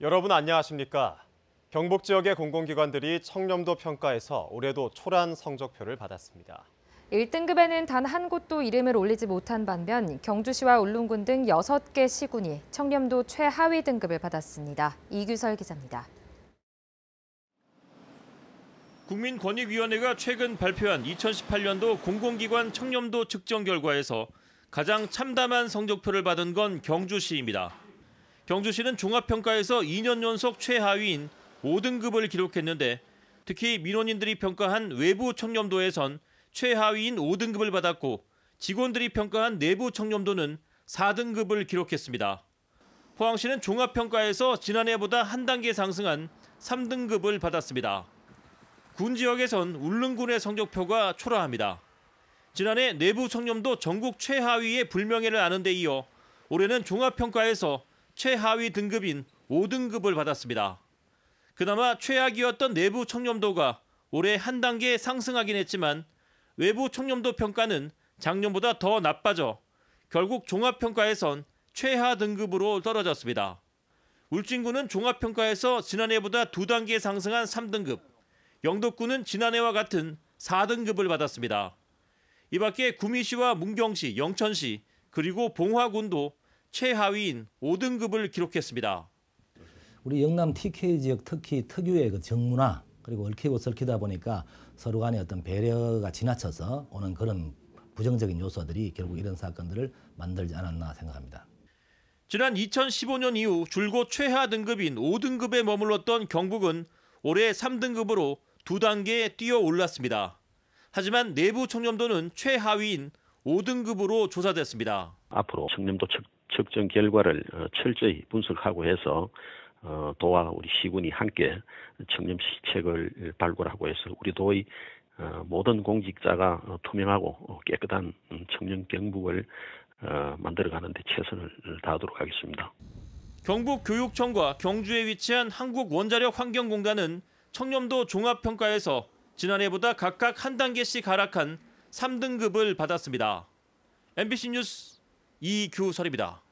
여러분 안녕하십니까? 경북 지역의 공공기관들이 청렴도 평가에서 올해도 초란 성적표를 받았습니다. 1등급에는 단 한 곳도 이름을 올리지 못한 반면 경주시와 울릉군 등 6개 시군이 청렴도 최하위 등급을 받았습니다. 이규설 기자입니다. 국민권익위원회가 최근 발표한 2018년도 공공기관 청렴도 측정 결과에서 가장 참담한 성적표를 받은 건 경주시입니다. 경주시는 종합평가에서 2년 연속 최하위인 5등급을 기록했는데 특히 민원인들이 평가한 외부 청렴도에선 최하위인 5등급을 받았고 직원들이 평가한 내부 청렴도는 4등급을 기록했습니다. 포항시는 종합평가에서 지난해보다 한 단계 상승한 3등급을 받았습니다. 군 지역에선 울릉군의 성적표가 초라합니다. 지난해 내부 청렴도 전국 최하위의 불명예를 아는 데 이어 올해는 종합평가에서 최하위 등급인 5등급을 받았습니다. 그나마 최악이었던 내부 청렴도가 올해 한 단계 상승하긴 했지만 외부 청렴도 평가는 작년보다 더 나빠져 결국 종합평가에선 최하 등급으로 떨어졌습니다. 울진군은 종합평가에서 지난해보다 두 단계 상승한 3등급, 영덕군은 지난해와 같은 4등급을 받았습니다. 이 밖에 구미시와 문경시, 영천시, 그리고 봉화군도 최하위인 5등급을 기록했습니다. 우리 영남 TK 지역 특히 특유의 그 정문화 그리고 얽히고 설키다 보니까 서로 간의 어떤 배려가 지나쳐서 오는 그런 부정적인 요소들이 결국 이런 사건들을 만들지 않았나 생각합니다. 지난 2015년 이후 줄곧 최하 등급인 5등급에 머물렀던 경북은 올해 3등급으로 두 단계 뛰어 올랐습니다. 하지만 내부 청렴도는 최하위인 5등급으로 조사됐습니다. 앞으로 청렴도 측 측정 결과를 어, 철저히 분석하고 해서 어, 도와 우리 시군이 함께 청렴 시책을 어, 발굴하고 해서 우리 도의 모든 공직자가 투명하고 깨끗한 음, 청렴 경북을 만들어가는 데 최선을 다하도록 하겠습니다. 경북교육청과 경주에 위치한 한국원자력환경공단은 청렴도 종합평가에서 지난해보다 각각 한 단계씩 하락한 3등급을 받았습니다. MBC 뉴스 이규설입니다.